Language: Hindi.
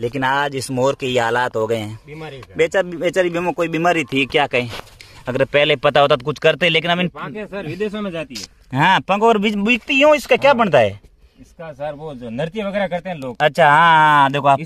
लेकिन आज इस मोर के ये हालात हो गए हैं बेचा बेचारी बीमो कोई बीमारी थी क्या कहें अगर पहले पता होता तो कुछ करते लेकिन इन सर विदेशों में जाती है हाँ पंख और बिकती हूँ इसका क्या हाँ। बनता है इसका सर वो जो नृत्य वगैरह करते हैं लोग अच्छा हाँ, हाँ देखो आप